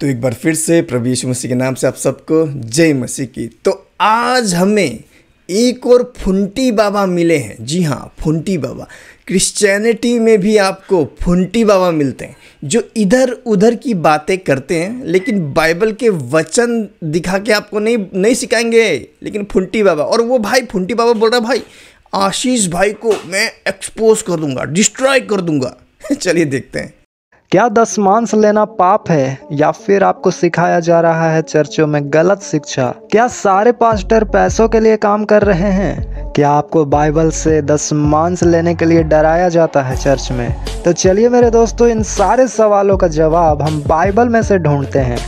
तो एक बार फिर से प्रभु यीशु मसीह के नाम से आप सबको जय मसीह की तो आज हमें एक और फुंटी बाबा मिले हैं जी हाँ फुंटी बाबा क्रिश्चियनिटी में भी आपको फुंटी बाबा मिलते हैं जो इधर उधर की बातें करते हैं लेकिन बाइबल के वचन दिखा के आपको नहीं नहीं सिखाएंगे लेकिन फुंटी बाबा और वो भाई फुंटी बाबा बोल रहा भाई आशीष भाई को मैं एक्सपोज कर दूंगा डिस्ट्रॉय कर दूंगा चलिए देखते हैं क्या दस लेना पाप है या फिर आपको सिखाया जा रहा है चर्चों में गलत शिक्षा क्या सारे पास्टर पैसों के लिए काम कर रहे हैं क्या आपको बाइबल से दस मांस लेने के लिए डराया जाता है चर्च में तो चलिए मेरे दोस्तों इन सारे सवालों का जवाब हम बाइबल में से ढूंढते हैं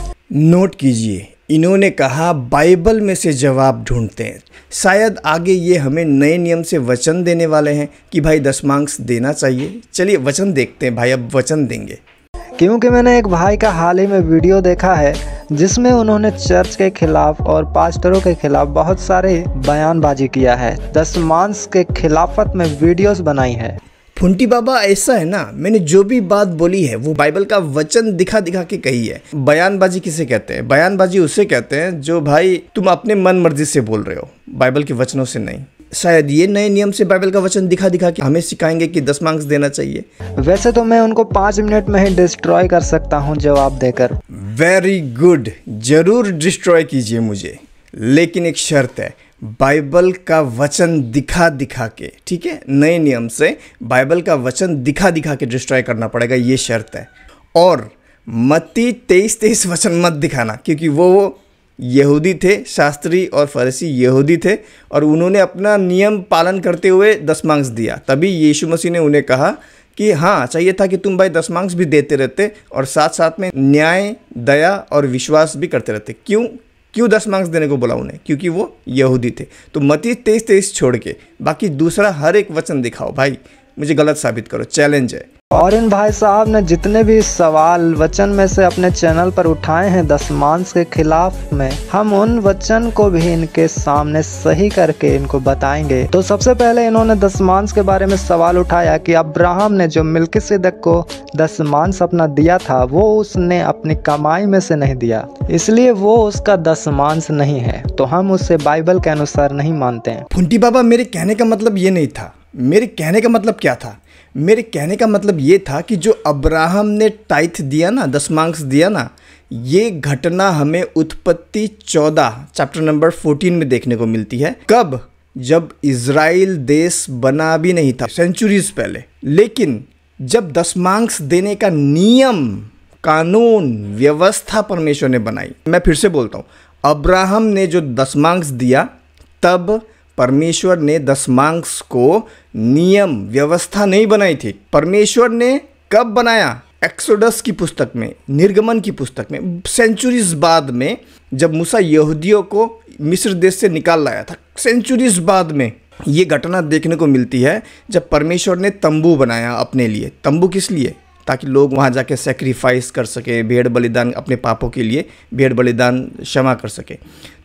नोट कीजिए इन्होंने कहा बाइबल में से जवाब ढूंढते हैं शायद आगे ये हमें नए नियम से वचन देने वाले हैं कि भाई दस देना चाहिए चलिए वचन देखते हैं भाई अब वचन देंगे क्योंकि मैंने एक भाई का हाल ही में वीडियो देखा है जिसमें उन्होंने चर्च के खिलाफ और पास्टरों के खिलाफ बहुत सारे बयानबाजी किया है दस मांस के खिलाफत में वीडियोस बनाई है फुंटी बाबा ऐसा है ना मैंने जो भी बात बोली है वो बाइबल का वचन दिखा दिखा के कही है बयानबाजी किसे कहते हैं बयानबाजी उसे कहते हैं जो भाई तुम अपने मन मर्जी से बोल रहे हो बाइबल के वचनों से नहीं शायद ये नए नियम से बाइबल का वचन दिखा दिखा के हमें सिखाएंगे कि दस मार्क्स देना चाहिए वैसे तो मैं उनको पांच मिनट में ही डिस्ट्रॉय कर सकता हूँ जवाब देकर वेरी गुड जरूर डिस्ट्रॉय कीजिए मुझे लेकिन एक शर्त है बाइबल का वचन दिखा दिखा के ठीक है नए नियम से बाइबल का वचन दिखा दिखा के डिस्ट्रॉय करना पड़ेगा ये शर्त है और मत्ती तेईस तेईस वचन मत दिखाना क्योंकि वो यहूदी थे शास्त्री और फरसी यहूदी थे और उन्होंने अपना नियम पालन करते हुए दस मांग्स दिया तभी यीशु मसीह ने उन्हें कहा कि हाँ चाहिए था कि तुम भाई दस मांग्स भी देते रहते और साथ साथ में न्याय दया और विश्वास भी करते रहते क्यों क्यों दस मार्क्स देने को बोला उन्हें क्योंकि वो यहूदी थे तो मती तेईस तेईस छोड़ के बाकी दूसरा हर एक वचन दिखाओ भाई मुझे गलत साबित करो चैलेंज है और इन भाई साहब ने जितने भी सवाल वचन में से अपने चैनल पर उठाए हैं दसमांस के खिलाफ में हम उन वचन को भी इनके सामने सही करके इनको बताएंगे तो सबसे पहले इन्होंने दसमांस के बारे में सवाल उठाया कि अब्राहम ने जो मिल्कि सिदक को दसमांस अपना दिया था वो उसने अपनी कमाई में से नहीं दिया इसलिए वो उसका दसमांस नहीं है तो हम उसे बाइबल के अनुसार नहीं मानते हैं फुंटी बाबा मेरे कहने का मतलब ये नहीं था मेरे कहने का मतलब क्या था मेरे कहने का मतलब ये था कि जो अब्राहम ने टाइथ दिया ना दसमांश दिया ना ये घटना हमें उत्पत्ति चौदह चैप्टर नंबर फोर्टीन में देखने को मिलती है कब जब इसराइल देश बना भी नहीं था सेंचुरीज पहले लेकिन जब दसमांश देने का नियम कानून व्यवस्था परमेश्वर ने बनाई मैं फिर से बोलता हूँ अब्राहम ने जो दसमांश दिया तब परमेश्वर ने दस मांग्स को नियम व्यवस्था नहीं बनाई थी परमेश्वर ने कब बनाया एक्सोडस की पुस्तक में निर्गमन की पुस्तक में सेंचुरीज बाद में जब मूसा यहूदियों को मिस्र देश से निकाल लाया था सेंचुरीज बाद में ये घटना देखने को मिलती है जब परमेश्वर ने तंबू बनाया अपने लिए तंबू किस लिए ताकि लोग वहाँ जाके सेक्रीफाइस कर सके भेड़ बलिदान अपने पापों के लिए भेड़ बलिदान क्षमा कर सके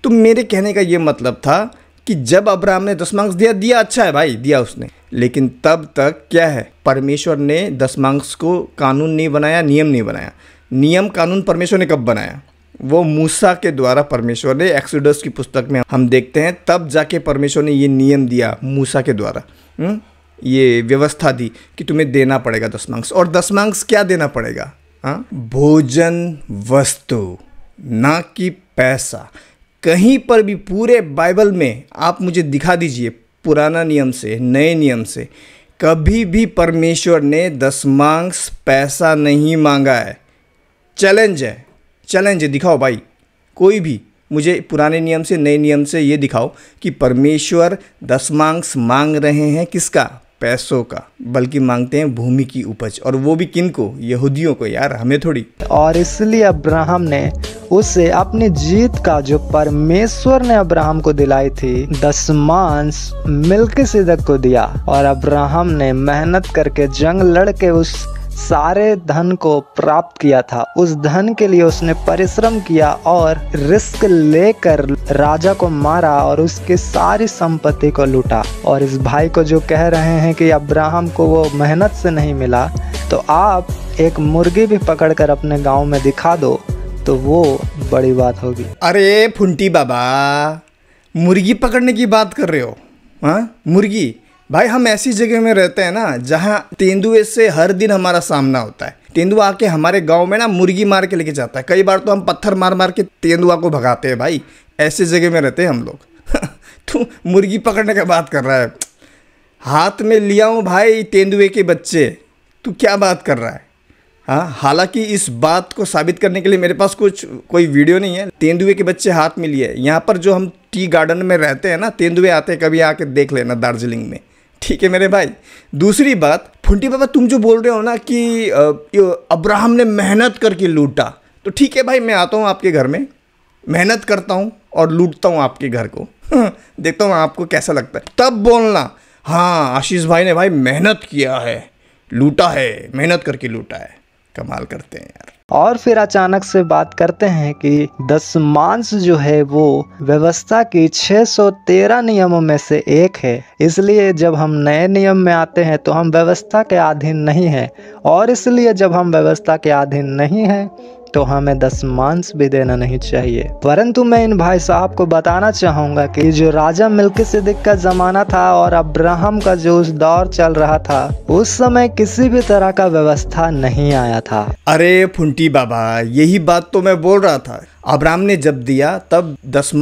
तो मेरे कहने का ये मतलब था कि जब अब्राहम ने दसमांश दिया दिया अच्छा है भाई दिया उसने लेकिन तब तक क्या है परमेश्वर ने दसमांश को कानून नहीं बनाया नियम नहीं बनाया नियम कानून परमेश्वर ने कब बनाया वो मूसा के द्वारा परमेश्वर ने एक्सोडस की पुस्तक में हम देखते हैं तब जाके परमेश्वर ने ये नियम दिया मूसा के द्वारा हम्म? ये व्यवस्था दी कि तुम्हें देना पड़ेगा दसमांश और दसमांश क्या देना पड़ेगा हाँ? भोजन वस्तु ना कि पैसा कहीं पर भी पूरे बाइबल में आप मुझे दिखा दीजिए पुराना नियम से नए नियम से कभी भी परमेश्वर ने दसमांश पैसा नहीं मांगा है चैलेंज है चैलेंज है दिखाओ भाई कोई भी मुझे पुराने नियम से नए नियम से ये दिखाओ कि परमेश्वर दसमांश मांग रहे हैं किसका पैसों का बल्कि मांगते हैं भूमि की उपज और वो भी किन को यहूदियों को यार हमें थोड़ी और इसलिए अब्राहम ने उसे अपनी जीत का जो परमेश्वर ने अब्राहम को दिलाई थी दसमांश मिल्क सिदक को दिया और अब्राहम ने मेहनत करके जंग लड़के उस सारे धन को प्राप्त किया था उस धन के लिए उसने परिश्रम किया और रिस्क लेकर राजा को मारा और उसकी सारी संपत्ति को लूटा और इस भाई को जो कह रहे हैं कि अब्राहम को वो मेहनत से नहीं मिला तो आप एक मुर्गी भी पकड़कर अपने गांव में दिखा दो तो वो बड़ी बात होगी अरे फुंटी बाबा मुर्गी पकड़ने की बात कर रहे हो हाँ मुर्गी भाई हम ऐसी जगह में रहते हैं ना जहाँ तेंदुए से हर दिन हमारा सामना होता है तेंदुआ आके हमारे गांव में ना मुर्गी मार के लेके जाता है कई बार तो हम पत्थर मार मार के तेंदुआ को भगाते हैं भाई ऐसी जगह में रहते हैं हम लोग तू मुर्गी पकड़ने का बात कर रहा है हाथ में लिया हूँ भाई तेंदुए के बच्चे तू क्या बात कर रहा है हाँ हालांकि इस बात को साबित करने के लिए मेरे पास कुछ कोई वीडियो नहीं है तेंदुए के बच्चे हाथ में लिए यहाँ पर जो हम टी गार्डन में रहते हैं ना तेंदुए आते हैं कभी आके देख लेना दार्जिलिंग में ठीक है मेरे भाई दूसरी बात फुंटी बाबा तुम जो बोल रहे हो ना कि अब्राहम ने मेहनत करके लूटा तो ठीक है भाई मैं आता हूँ आपके घर में मेहनत करता हूँ और लूटता हूँ आपके घर को हम्म, देखता हूँ आपको कैसा लगता है तब बोलना हाँ आशीष भाई ने भाई मेहनत किया है लूटा है मेहनत करके लूटा है कमाल करते हैं यार और फिर अचानक से बात करते हैं कि दशमांश जो है वो व्यवस्था की 613 नियमों में से एक है इसलिए जब हम नए नियम में आते हैं तो हम व्यवस्था के अधीन नहीं हैं और इसलिए जब हम व्यवस्था के अधीन नहीं हैं तो हमें दस मांस भी देना नहीं चाहिए परंतु मैं इन भाई साहब को बताना चाहूंगा कि जो राजा मिल्की सिद्दीक का जमाना था और अब्राहम का जो उस दौर चल रहा था उस समय किसी भी तरह का व्यवस्था नहीं आया था अरे फुंटी बाबा यही बात तो मैं बोल रहा था अब्राम ने जब दिया तब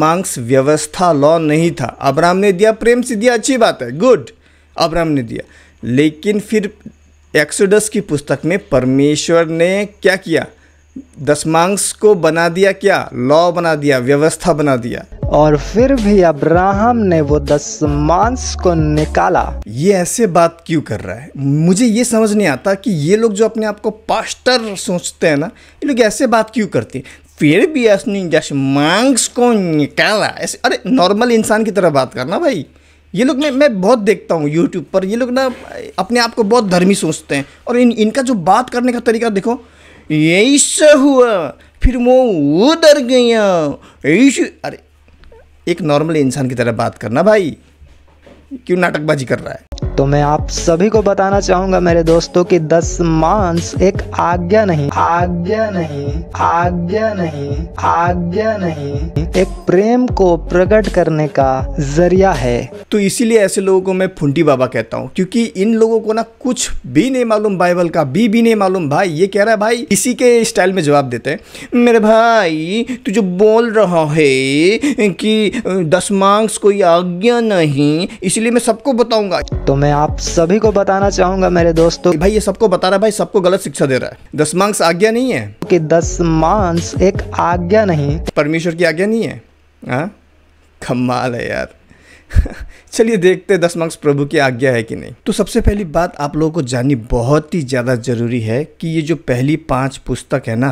मांस व्यवस्था लॉ नहीं था अब्राम ने दिया प्रेम से दिया अच्छी बात है गुड अब्राम ने दिया लेकिन फिर एक्सोडस की पुस्तक में परमेश्वर ने क्या किया दशमांश को बना दिया क्या लॉ बना दिया व्यवस्था बना दिया और फिर भी अब्राहम ने वो दशमांश को निकाला ये ऐसे बात क्यों कर रहा है मुझे ये समझ नहीं आता कि ये लोग जो अपने आप को पास्टर सोचते हैं ना ये लोग ऐसे बात क्यों करते हैं फिर भी ऐसे दशमांश को निकाला ऐसे अरे नॉर्मल इंसान की तरह बात करना भाई ये लोग मैं मैं बहुत देखता हूँ यूट्यूब पर ये लोग ना अपने आप को बहुत धर्मी सोचते हैं और इन इनका जो बात करने का तरीका देखो ऐसा हुआ फिर वो उधर गया ऐसे अरे एक नॉर्मल इंसान की तरह बात करना भाई क्यों नाटकबाजी कर रहा है तो मैं आप सभी को बताना चाहूंगा मेरे दोस्तों कि दस मांस एक आज्ञा नहीं आज्ञा नहीं आज्ञा नहीं आज्ञा नहीं एक प्रेम को प्रकट करने का जरिया है तो इसीलिए ऐसे लोगों को मैं फुंटी बाबा कहता हूँ क्योंकि इन लोगों को ना कुछ भी नहीं मालूम बाइबल का भी भी नहीं मालूम भाई ये कह रहा है भाई इसी के स्टाइल में जवाब देते हैं मेरे भाई तू जो बोल रहा है कि दस मांग्स कोई आज्ञा नहीं इसलिए मैं सबको बताऊंगा तो मैं आप सभी को बताना चाहूंगा मेरे दोस्तों भाई ये सबको बता रहा है भाई सबको गलत शिक्षा दे रहा है दस मांस आज्ञा नहीं है कि दस मांस एक आज्ञा नहीं परमेश्वर की आज्ञा नहीं है हाँ कमाल है यार चलिए देखते दस मार्क्स प्रभु की आज्ञा है कि नहीं तो सबसे पहली बात आप लोगों को जाननी बहुत ही ज़्यादा ज़रूरी है कि ये जो पहली पांच पुस्तक है ना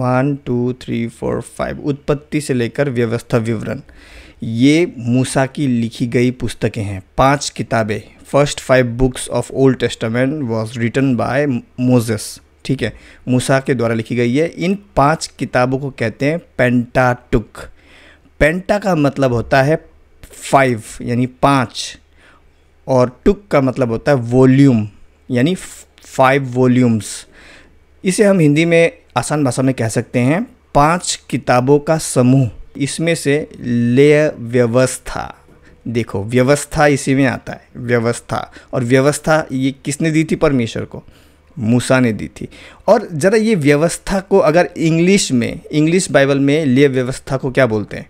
one two three four five उत्पत्ति से लेकर व्यवस्था विवरण ये मूसा की लिखी गई पुस्तकें हैं पांच किताबें first five books of old testament was written by Moses ठीक है मूसा के द्वारा लिखी गई है इन पांच किताबों को कहते हैं पेंटाटुक पेंटा का मतलब होता है फाइव यानी पाँच और टुक का मतलब होता है वॉल्यूम यानी फाइव वॉल्यूम्स इसे हम हिंदी में आसान भाषा में कह सकते हैं पांच किताबों का समूह इसमें से लय व्यवस्था देखो व्यवस्था इसी में आता है व्यवस्था और व्यवस्था ये किसने दी थी परमेश्वर को मूसा ने दी थी और ज़रा ये व्यवस्था को अगर इंग्लिश में इंग्लिश बाइबल में ले व्यवस्था को क्या बोलते हैं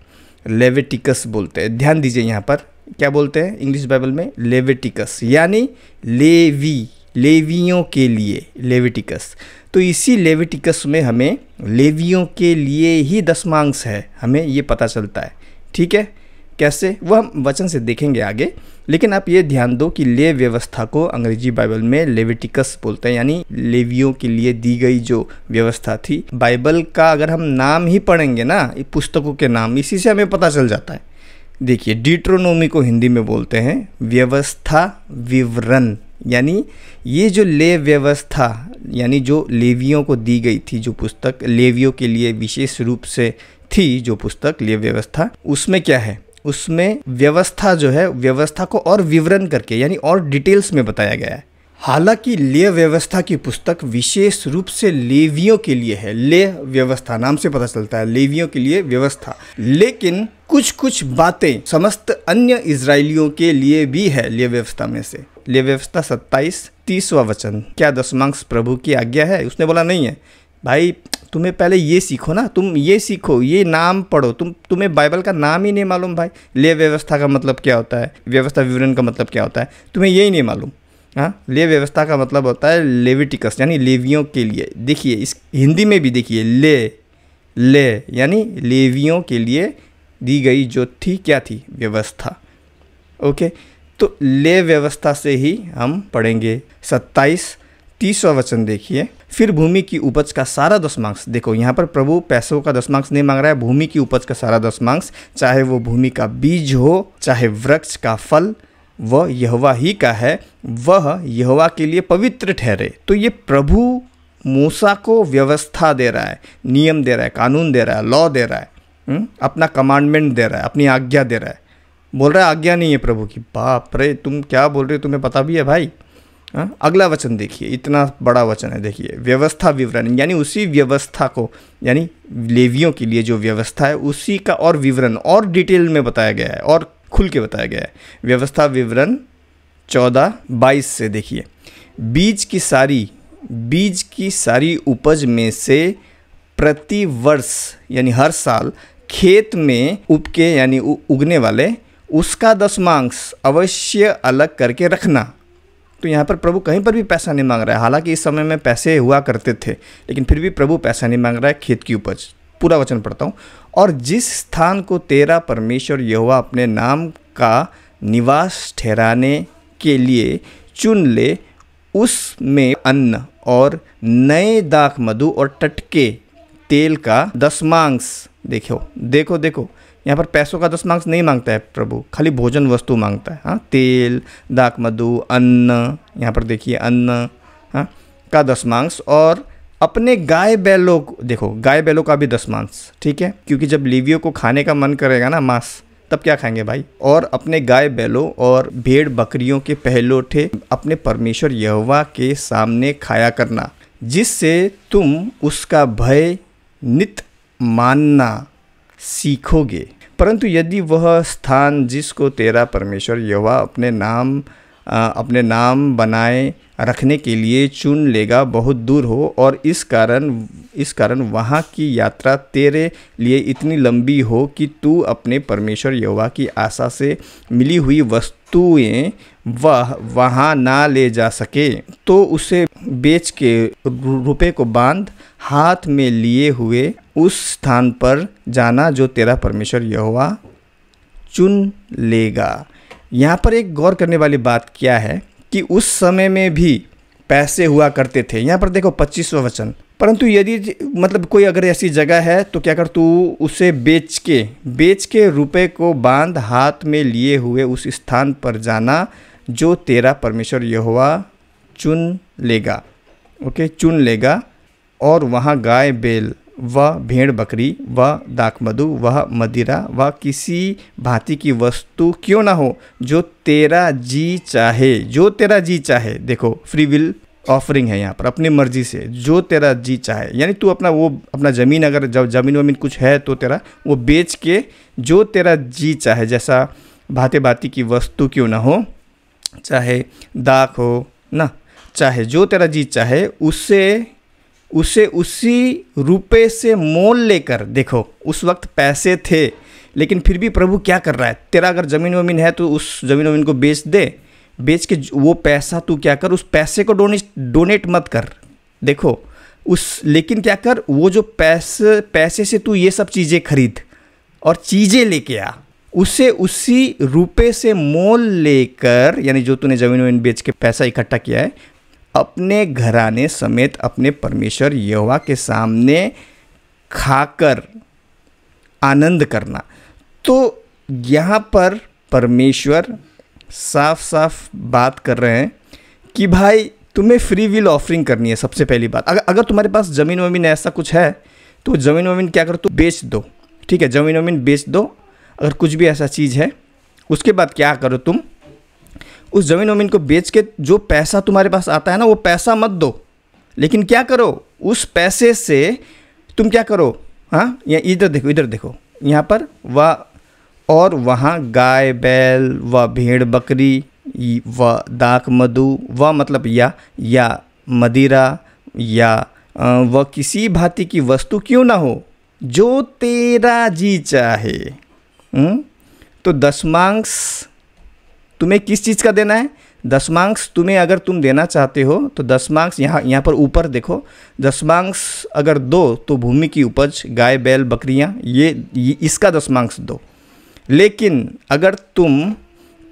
लेवेटिकस बोलते हैं ध्यान दीजिए यहाँ पर क्या बोलते हैं इंग्लिश बाइबल में लेवेटिकस यानी लेवी लेवियों के लिए लेविटिकस तो इसी लेविटिकस में हमें लेवियों के लिए ही दसमांश है हमें ये पता चलता है ठीक है कैसे वह हम वचन से देखेंगे आगे लेकिन आप ये ध्यान दो कि ले व्यवस्था को अंग्रेजी बाइबल में लेविटिकस बोलते हैं यानी लेवियों के लिए दी गई जो व्यवस्था थी बाइबल का अगर हम नाम ही पढ़ेंगे ना पुस्तकों के नाम इसी से हमें पता चल जाता है देखिए डिट्रोनोमी को हिंदी में बोलते हैं व्यवस्था विवरण यानी ये जो ले व्यवस्था यानी जो लेवियों को दी गई थी जो पुस्तक लेवियों के लिए विशेष रूप से थी जो पुस्तक ले व्यवस्था उसमें क्या है उसमें व्यवस्था जो है व्यवस्था को और विवरण करके यानी और डिटेल्स में बताया गया है हालांकि लेय व्यवस्था की पुस्तक विशेष रूप से लेवियों के लिए है लेय व्यवस्था नाम से पता चलता है लेवियों के लिए व्यवस्था लेकिन कुछ कुछ बातें समस्त अन्य इसराइलियों के लिए भी है लेय व्यवस्था में से लेय व्यवस्था सत्ताईस तीसवा वचन क्या दसमांश प्रभु की आज्ञा है उसने बोला नहीं है भाई तुम्हें पहले ये सीखो ना तुम ये सीखो ये नाम पढ़ो तुम तुम्हें बाइबल का नाम ही नहीं मालूम भाई ले व्यवस्था का मतलब क्या होता है व्यवस्था विवरण का मतलब क्या होता है तुम्हें यही नहीं मालूम हाँ ले व्यवस्था का मतलब होता है लेविटिकस यानी लेवियों के लिए देखिए इस हिंदी में भी देखिए ले ले यानी लेवियों के लिए दी गई जो थी क्या थी व्यवस्था ओके तो ले व्यवस्था से ही हम पढ़ेंगे सत्ताईस तीसवा वचन देखिए फिर भूमि की उपज का सारा दशमांश देखो यहाँ पर प्रभु पैसों का दशमांश नहीं मांग रहा है भूमि की उपज का सारा दशमांश चाहे वो भूमि का बीज हो चाहे वृक्ष का फल वह यहवा ही का है वह यहवा के लिए पवित्र ठहरे तो ये प्रभु मूसा को व्यवस्था दे रहा है नियम दे रहा है कानून दे रहा है लॉ दे रहा है हम्म, अपना कमांडमेंट दे रहा है अपनी आज्ञा दे रहा है बोल रहा है आज्ञा नहीं है प्रभु की बाप रे तुम क्या बोल रहे हो तुम्हें पता भी है भाई आ? हाँ, अगला वचन देखिए इतना बड़ा वचन है देखिए व्यवस्था विवरण यानी उसी व्यवस्था को यानी लेवियों के लिए जो व्यवस्था है उसी का और विवरण और डिटेल में बताया गया है और खुल के बताया गया है व्यवस्था विवरण चौदह बाईस से देखिए बीज की सारी बीज की सारी उपज में से प्रति वर्ष यानी हर साल खेत में उपके यानी उगने वाले उसका दशमांश अवश्य अलग करके रखना तो यहाँ पर प्रभु कहीं पर भी पैसा नहीं मांग रहा है हालांकि इस समय में पैसे हुआ करते थे लेकिन फिर भी प्रभु पैसा नहीं मांग रहा है खेत की उपज पूरा वचन पढ़ता हूँ और जिस स्थान को तेरा परमेश्वर यहुआ अपने नाम का निवास ठहराने के लिए चुन ले उसमें अन्न और नए दाख मधु और टटके तेल का दसमांश देखो देखो देखो यहाँ पर पैसों का दस तो मार्क्स नहीं मांगता है प्रभु खाली भोजन वस्तु मांगता है हाँ तेल दाक मधु अन्न यहाँ पर देखिए अन्न हाँ का दस मार्क्स और अपने गाय बैलों देखो गाय बैलों का भी दस मांस ठीक है क्योंकि जब लीवियों को खाने का मन करेगा ना मांस तब क्या खाएंगे भाई और अपने गाय बैलों और भेड़ बकरियों के पहलोठे अपने परमेश्वर यहवा के सामने खाया करना जिससे तुम उसका भय नित मानना सीखोगे परंतु यदि वह स्थान जिसको तेरा परमेश्वर यवा अपने नाम आ, अपने नाम बनाए रखने के लिए चुन लेगा बहुत दूर हो और इस कारण इस कारण वहाँ की यात्रा तेरे लिए इतनी लंबी हो कि तू अपने परमेश्वर यवा की आशा से मिली हुई वस्तुएं वह वहाँ ना ले जा सके तो उसे बेच के रुपए को बांध हाथ में लिए हुए उस स्थान पर जाना जो तेरा परमेश्वर यहोवा चुन लेगा यहाँ पर एक गौर करने वाली बात क्या है कि उस समय में भी पैसे हुआ करते थे यहाँ पर देखो पच्चीसवा वचन परंतु यदि मतलब कोई अगर ऐसी जगह है तो क्या कर तू उसे बेच के बेच के रुपए को बांध हाथ में लिए हुए उस स्थान पर जाना जो तेरा परमेश्वर यहोवा चुन लेगा ओके चुन लेगा और वहाँ गाय बैल व भेड़ बकरी व दाकमधु वह मदिरा व किसी भांति की वस्तु क्यों ना हो जो तेरा जी चाहे जो तेरा जी चाहे देखो फ्री विल ऑफरिंग है यहाँ पर अपनी मर्जी से जो तेरा जी चाहे यानी तू अपना वो अपना ज़मीन अगर जब ज़मीन वमीन कुछ है तो तेरा वो बेच के जो तेरा जी चाहे जैसा भाते भाती की वस्तु क्यों ना हो चाहे दाक हो ना चाहे जो तेरा जी चाहे उससे उसे उसी रुपये से मोल लेकर देखो उस वक्त पैसे थे लेकिन फिर भी प्रभु क्या कर रहा है तेरा अगर ज़मीन वमीन है तो उस ज़मीन वमीन को बेच दे बेच के वो पैसा तू क्या कर उस पैसे को डोनेट डोनेट मत कर देखो उस लेकिन क्या कर वो जो पैसे पैसे से तू ये सब चीज़ें खरीद और चीज़ें लेके आ उसे उसी रुपए से मोल लेकर यानी जो तूने ज़मीन वमीन बेच के पैसा इकट्ठा किया है अपने घराने समेत अपने परमेश्वर यहोवा के सामने खाकर आनंद करना तो यहाँ पर परमेश्वर साफ साफ बात कर रहे हैं कि भाई तुम्हें फ्री विल ऑफरिंग करनी है सबसे पहली बात अगर अगर तुम्हारे पास ज़मीन वमीन ऐसा कुछ है तो ज़मीन वमीन क्या करो तो बेच दो ठीक है ज़मीन वमीन बेच दो अगर कुछ भी ऐसा चीज़ है उसके बाद क्या करो तुम उस ज़मीन वमीन को बेच के जो पैसा तुम्हारे पास आता है ना वो पैसा मत दो लेकिन क्या करो उस पैसे से तुम क्या करो हाँ या इधर देखो इधर देखो यहाँ पर व और वहाँ गाय बैल व भेड़ बकरी व दाक मधु व मतलब या या मदिरा या वह किसी भांति की वस्तु क्यों ना हो जो तेरा जी चाहे हुँ? हम्म? तो दशमांश तुम्हें किस चीज़ का देना है दस तुम्हें अगर तुम देना चाहते हो तो दस यहाँ यहाँ पर ऊपर देखो दस अगर दो तो भूमि की उपज गाय बैल बकरियाँ ये, ये इसका दस दो लेकिन अगर तुम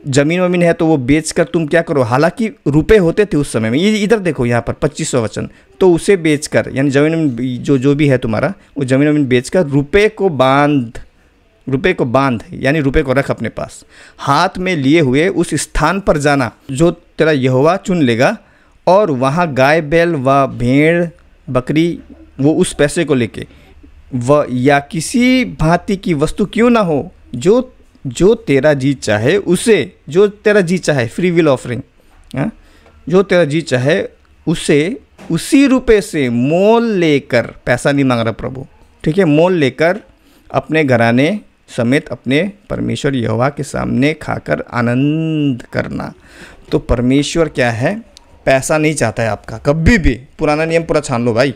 ज़मीन वमीन है तो वो बेचकर तुम क्या करो हालांकि रुपए होते थे उस समय में ये इधर देखो यहाँ पर पच्चीस सौ वचन तो उसे बेच कर यानी ज़मीन जो जो भी है तुम्हारा वो ज़मीन वमीन बेच कर रुपये को बांध रुपए को बांध यानी रुपए को रख अपने पास हाथ में लिए हुए उस स्थान पर जाना जो तेरा यहवा चुन लेगा और वहाँ गाय बैल व भेड़ बकरी वो उस पैसे को लेके व या किसी भांति की वस्तु क्यों ना हो जो जो तेरा जी चाहे उसे जो तेरा जी चाहे फ्री विल ऑफरिंग जो तेरा जी चाहे उसे उसी रुपए से मोल लेकर पैसा नहीं मांग रहा प्रभु ठीक है मोल लेकर अपने घराने समेत अपने परमेश्वर यहोवा के सामने खाकर आनंद करना तो परमेश्वर क्या है पैसा नहीं चाहता है आपका कभी भी पुराना नियम पूरा छान लो भाई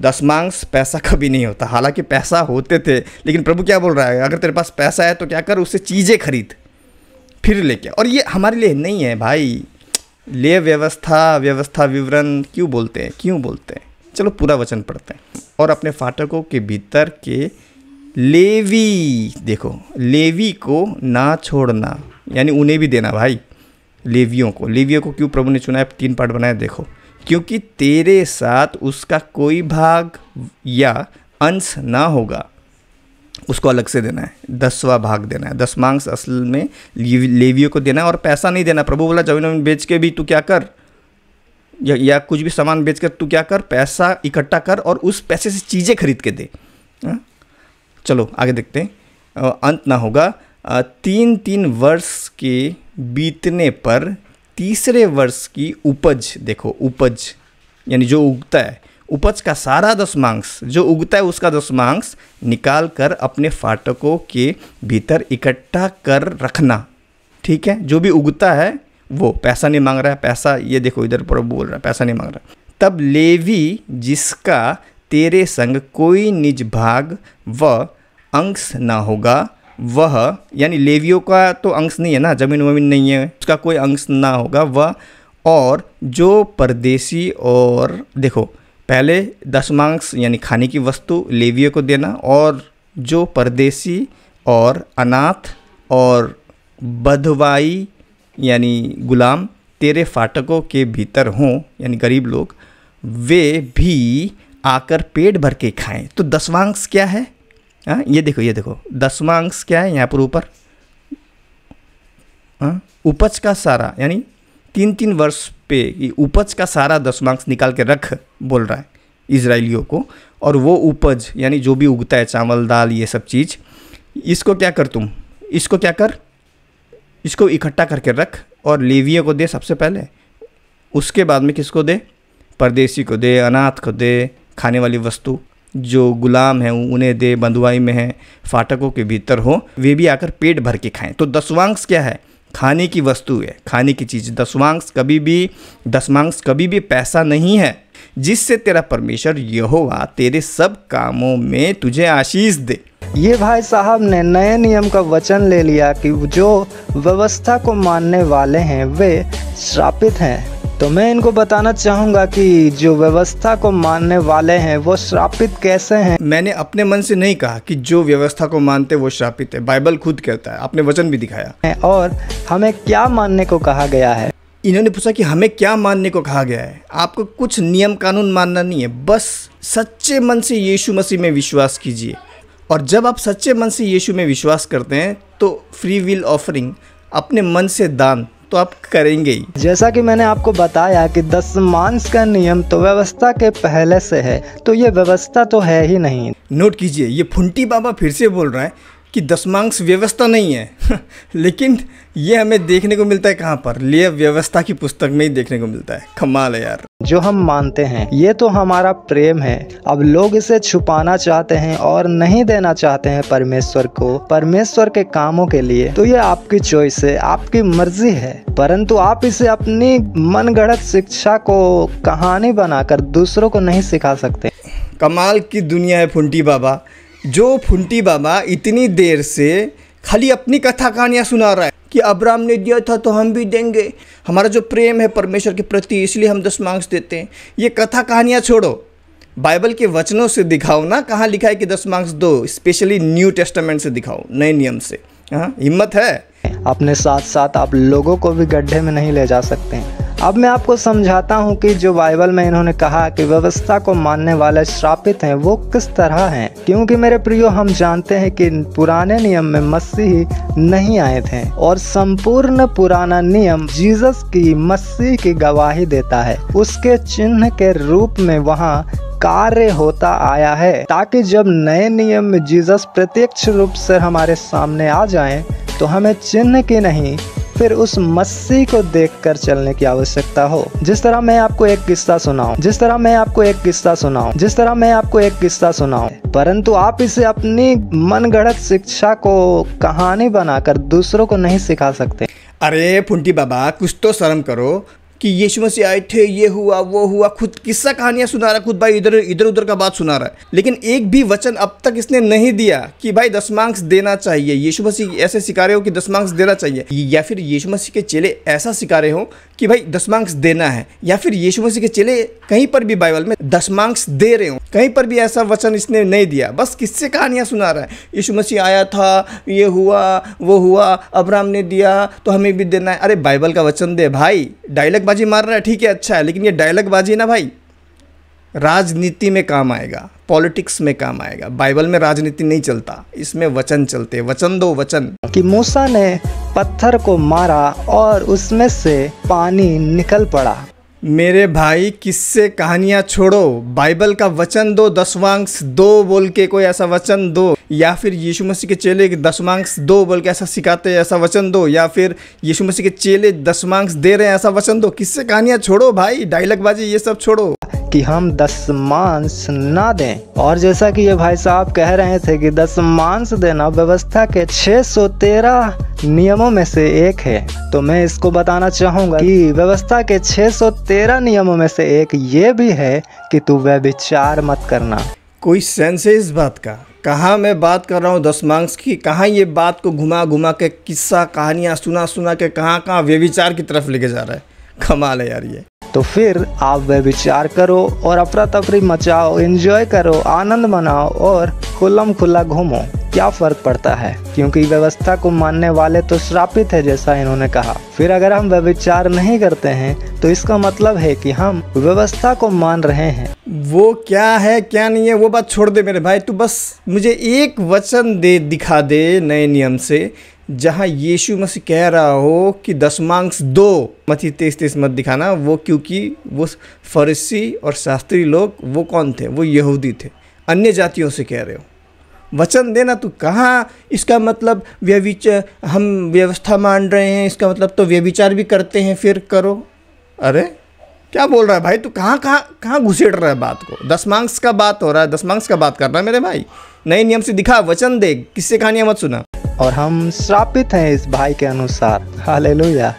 दस मांग्स पैसा कभी नहीं होता हालांकि पैसा होते थे लेकिन प्रभु क्या बोल रहा है अगर तेरे पास पैसा है तो क्या कर उससे चीज़ें खरीद फिर लेके और ये हमारे लिए नहीं है भाई ले व्यवस्था व्यवस्था विवरण क्यों बोलते हैं क्यों बोलते हैं चलो पूरा वचन पढ़ते हैं और अपने फाटकों के भीतर के लेवी देखो लेवी को ना छोड़ना यानी उन्हें भी देना भाई लेवियों को लेवियों को क्यों प्रभु ने चुना है तीन पार्ट बनाया देखो क्योंकि तेरे साथ उसका कोई भाग या अंश ना होगा उसको अलग से देना है दसवा भाग देना है दस मांग्स असल में लेवियों को देना है और पैसा नहीं देना प्रभु बोला जमीन वमीन बेच के भी तू क्या कर या, या कुछ भी सामान बेच कर तू क्या कर पैसा इकट्ठा कर और उस पैसे से चीज़ें खरीद के दे हाँ? चलो आगे देखते हैं अंत ना होगा तीन तीन वर्ष के बीतने पर तीसरे वर्ष की उपज देखो उपज यानी जो उगता है उपज का सारा दशमांश जो उगता है उसका दशमांश निकाल कर अपने फाटकों के भीतर इकट्ठा कर रखना ठीक है जो भी उगता है वो पैसा नहीं मांग रहा है पैसा ये देखो इधर पर बोल रहा है पैसा नहीं मांग रहा तब लेवी जिसका तेरे संग कोई निज भाग व अंश ना होगा वह यानी लेवियों का तो अंश नहीं है ना जमीन वमीन नहीं है उसका कोई अंश ना होगा वह और जो परदेशी और देखो पहले दशमांश यानी खाने की वस्तु लेवियों को देना और जो परदेशी और अनाथ और बधवाई यानी गुलाम तेरे फाटकों के भीतर हों यानी गरीब लोग वे भी आकर पेट भर के खाएं तो दसवांश क्या है हाँ ये देखो ये देखो दसवांश क्या है यहाँ पर ऊपर हाँ, उपज का सारा यानी तीन तीन वर्ष पे उपज का सारा दसवांश निकाल के रख बोल रहा है इसराइलियों को और वो उपज यानी जो भी उगता है चावल दाल ये सब चीज़ इसको क्या कर तुम इसको क्या कर इसको इकट्ठा करके रख और लेविय को दे सबसे पहले उसके बाद में किसको दे परदेसी को दे अनाथ को दे खाने वाली वस्तु जो गुलाम हैं उन्हें दे बंधुआई में हैं फाटकों के भीतर हो वे भी आकर पेट भर के खाएं तो दसवांश क्या है खाने की वस्तु है खाने की चीज़ दसवांश कभी भी दसवांश कभी भी पैसा नहीं है जिससे तेरा परमेश्वर यहोवा तेरे सब कामों में तुझे आशीष दे ये भाई साहब ने नए नियम का वचन ले लिया कि जो व्यवस्था को मानने वाले हैं वे श्रापित हैं तो मैं इनको बताना चाहूँगा कि जो व्यवस्था को मानने वाले हैं वो श्रापित कैसे हैं मैंने अपने मन से नहीं कहा कि जो व्यवस्था को मानते वो श्रापित है बाइबल खुद कहता है आपने वचन भी दिखाया और हमें क्या मानने को कहा गया है इन्होंने पूछा कि हमें क्या मानने को कहा गया है आपको कुछ नियम कानून मानना नहीं है बस सच्चे मन से यीशु मसीह में विश्वास कीजिए और जब आप सच्चे मन से यीशु में विश्वास करते हैं तो फ्री विल ऑफरिंग अपने मन से दान तो आप करेंगे ही जैसा कि मैंने आपको बताया कि दस मांस का नियम तो व्यवस्था के पहले से है तो ये व्यवस्था तो है ही नहीं नोट कीजिए ये फुंटी बाबा फिर से बोल रहा है कि दशमांश व्यवस्था नहीं है लेकिन ये हमें देखने को मिलता है कहाँ पर लिए व्यवस्था की पुस्तक में ही देखने को मिलता है कमाल है यार जो हम मानते हैं ये तो हमारा प्रेम है अब लोग इसे छुपाना चाहते हैं और नहीं देना चाहते हैं परमेश्वर को परमेश्वर के कामों के लिए तो ये आपकी चॉइस है आपकी मर्जी है परंतु आप इसे अपनी मनगढ़ंत शिक्षा को कहानी बनाकर दूसरों को नहीं सिखा सकते कमाल की दुनिया है फुंटी बाबा जो फुंटी बाबा इतनी देर से खाली अपनी कथा कहानियाँ सुना रहा है कि अब्राम ने दिया था तो हम भी देंगे हमारा जो प्रेम है परमेश्वर के प्रति इसलिए हम दस मांग्स देते हैं ये कथा कहानियाँ छोड़ो बाइबल के वचनों से दिखाओ ना कहाँ लिखा है कि दस मार्क्स दो स्पेशली न्यू टेस्टामेंट से दिखाओ नए नियम से हाँ हिम्मत है अपने साथ साथ आप लोगों को भी गड्ढे में नहीं ले जा सकते हैं अब मैं आपको समझाता हूँ कि जो बाइबल में इन्होंने कहा कि व्यवस्था को मानने वाले श्रापित हैं वो किस तरह हैं क्योंकि मेरे प्रियो हम जानते हैं कि पुराने नियम में मसीह नहीं आए थे और संपूर्ण पुराना नियम जीसस की मसीह की गवाही देता है उसके चिन्ह के रूप में वहाँ कार्य होता आया है ताकि जब नए नियम में जीसस प्रत्यक्ष रूप से हमारे सामने आ जाएं तो हमें चिन्ह की नहीं फिर उस मस्सी को देखकर चलने की आवश्यकता हो जिस तरह मैं आपको एक किस्सा सुनाऊं जिस तरह मैं आपको एक किस्सा सुनाऊं जिस तरह मैं आपको एक किस्सा सुनाऊं परंतु आप इसे अपनी मनगढ़ंत शिक्षा को कहानी बनाकर दूसरों को नहीं सिखा सकते अरे फुंटी बाबा कुछ तो शर्म करो कि यीशु मसीह आए थे ये हुआ वो हुआ खुद किस्सा कहानियां सुना रहा खुद भाई इधर इधर उधर का बात सुना रहा है लेकिन एक भी वचन अब तक इसने नहीं दिया कि भाई दस देना चाहिए यीशु मसीह ऐसे सिखा रहे हो कि दस देना चाहिए या फिर यीशु मसीह के चेले ऐसा सिखा रहे हो कि भाई दस देना है या फिर यीशु मसीह के चेले कहीं पर भी बाइबल में दस दे रहे हो कहीं पर भी ऐसा वचन इसने नहीं दिया बस किससे कहानियां सुना रहा है यीशु मसीह आया था ये हुआ वो हुआ अब्राहम ने दिया तो हमें भी देना है अरे बाइबल का वचन दे भाई डायलॉग बाजी मार रहा है ठीक है अच्छा है लेकिन ये डायलॉग बाजी ना भाई राजनीति में काम आएगा पॉलिटिक्स में काम आएगा बाइबल में राजनीति नहीं चलता इसमें वचन चलते वचन दो वचन कि मूसा ने पत्थर को मारा और उसमें से पानी निकल पड़ा मेरे भाई किससे कहानियाँ छोड़ो बाइबल का वचन दो दसवांश दो बोल के कोई ऐसा वचन दो या फिर यीशु मसीह के चेले दसवांश दो बोल के ऐसा सिखाते ऐसा वचन दो या फिर यीशु मसीह के चेले दसवांश दे रहे हैं ऐसा वचन दो किससे कहानियाँ छोड़ो भाई डायलॉग बाजी ये सब छोड़ो कि हम मांस ना दें और जैसा कि ये भाई साहब कह रहे थे कि दसमांश देना व्यवस्था के 613 नियमों में से एक है तो मैं इसको बताना चाहूँगा कि व्यवस्था के 613 नियमों में से एक ये भी है कि तू विचार मत करना कोई सेंस है इस बात का कहाँ मैं बात कर रहा हूँ दस मांस की कहाँ ये बात को घुमा घुमा के किस्सा कहानियाँ सुना सुना के कहाँ कहाँ व्यविचार की तरफ लेके जा रहा है कमाल है यार ये तो फिर आप वह विचार करो और अफरा तफरी मचाओ एंजॉय करो आनंद मनाओ और खुलम खुला घूमो क्या फ़र्क पड़ता है क्योंकि व्यवस्था को मानने वाले तो श्रापित है जैसा इन्होंने कहा फिर अगर हम व्यविचार नहीं करते हैं तो इसका मतलब है कि हम व्यवस्था को मान रहे हैं वो क्या है क्या नहीं है वो बात छोड़ दे मेरे भाई तू बस मुझे एक वचन दे दिखा दे नए नियम से जहाँ यीशु मसीह कह रहा हो कि दशमांश दो मती तेज तेज़ मत दिखाना वो क्योंकि वो फरसी और शास्त्री लोग वो कौन थे वो यहूदी थे अन्य जातियों से कह रहे हो वचन देना तो कहाँ इसका मतलब व्यविच हम व्यवस्था मान रहे हैं इसका मतलब तो व्यविचार भी करते हैं फिर करो अरे क्या बोल रहा है भाई तू कहाँ कहाँ कहाँ घुसेड़ रहा है बात को दस का बात हो रहा है दस का बात कर रहा है मेरे भाई नए नियम से दिखा वचन दे किससे कहानियाँ मत सुना और हम श्रापित हैं इस भाई के अनुसार हालेलुया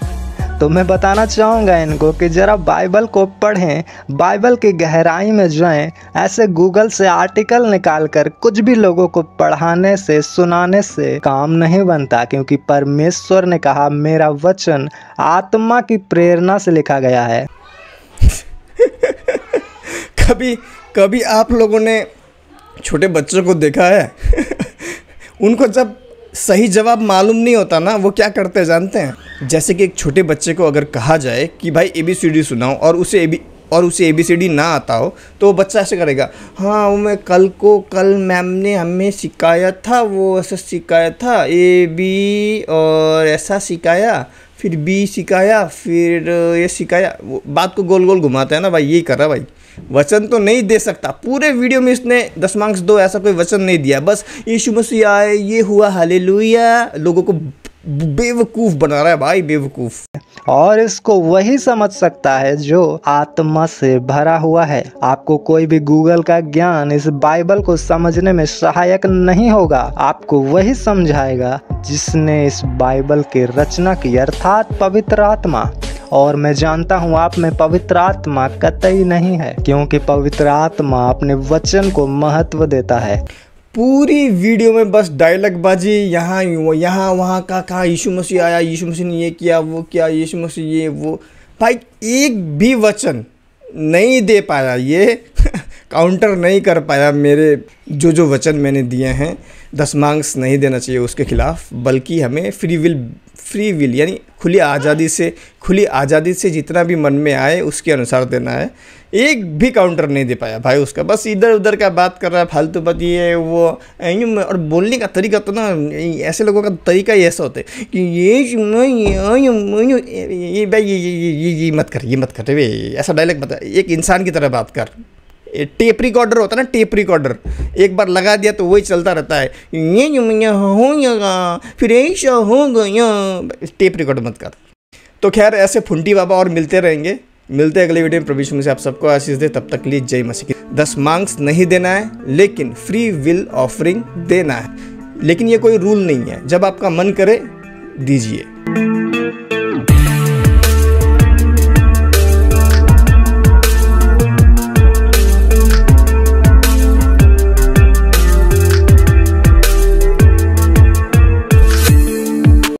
तो मैं बताना चाहूँगा इनको कि ज़रा बाइबल को पढ़ें बाइबल की गहराई में जाएं ऐसे गूगल से आर्टिकल निकाल कर कुछ भी लोगों को पढ़ाने से सुनाने से काम नहीं बनता क्योंकि परमेश्वर ने कहा मेरा वचन आत्मा की प्रेरणा से लिखा गया है कभी कभी आप लोगों ने छोटे बच्चों को देखा है उनको जब सही जवाब मालूम नहीं होता ना वो क्या करते हैं जानते हैं जैसे कि एक छोटे बच्चे को अगर कहा जाए कि भाई ए बी सी डी सुनाओ और उसे ए बी और उसे ए बी सी डी ना आता हो तो वो बच्चा ऐसे करेगा हाँ वो मैं कल को कल मैम ने हमें सिखाया था वो ऐसा सिखाया था ए बी और ऐसा सिखाया फिर बी सिखाया फिर ये सिखाया वो बात को गोल गोल घुमाता है ना भाई यही कर रहा भाई वचन तो नहीं दे सकता पूरे वीडियो में इसने दस मार्क्स दो ऐसा कोई वचन नहीं दिया बस यीशु मसीह आए ये हुआ हाले लोगों को बेवकूफ़ बना रहा है भाई बेवकूफ़ और इसको वही समझ सकता है जो आत्मा से भरा हुआ है आपको कोई भी गूगल का ज्ञान इस बाइबल को समझने में सहायक नहीं होगा आपको वही समझाएगा जिसने इस बाइबल की रचना की अर्थात पवित्र आत्मा और मैं जानता हूँ आप में पवित्र आत्मा कतई नहीं है क्योंकि पवित्र आत्मा अपने वचन को महत्व देता है पूरी वीडियो में बस डायलॉग बाजी यहाँ यहाँ वहाँ का कहा यीशु मसीह आया यीशु मसीह ने ये किया वो किया यीशु मसीह ये वो भाई एक भी वचन नहीं दे पाया ये काउंटर नहीं कर पाया मेरे जो जो वचन मैंने दिए हैं दस मार्क्स नहीं देना चाहिए उसके खिलाफ बल्कि हमें फ्री विल फ्री विल यानी खुली आज़ादी से खुली आज़ादी से जितना भी मन में आए उसके अनुसार देना है एक भी काउंटर नहीं दे पाया भाई उसका बस इधर उधर का बात कर रहा है फालतू बात ये वो और बोलने का तरीका तो ना ऐसे लोगों का तरीका ही ऐसा होता है कि ये ये भाई ये ये ये ये मत कर ये मत कर रे ऐसा डायलॉग बता एक इंसान की तरह बात कर टेप रिकॉर्डर होता है ना टेप रिकॉर्डर एक बार लगा दिया तो वही चलता रहता है ये हो फिर ऐसा गया टेप रिकॉर्डर मत कर तो खैर ऐसे फुंटी बाबा और मिलते रहेंगे मिलते हैं अगले वीडियो में प्रवेश में से आप सबको आशीष दे तब तक लिए जय मसीह की दस मांग्स नहीं देना है लेकिन फ्री विल ऑफरिंग देना है लेकिन ये कोई रूल नहीं है जब आपका मन करे दीजिए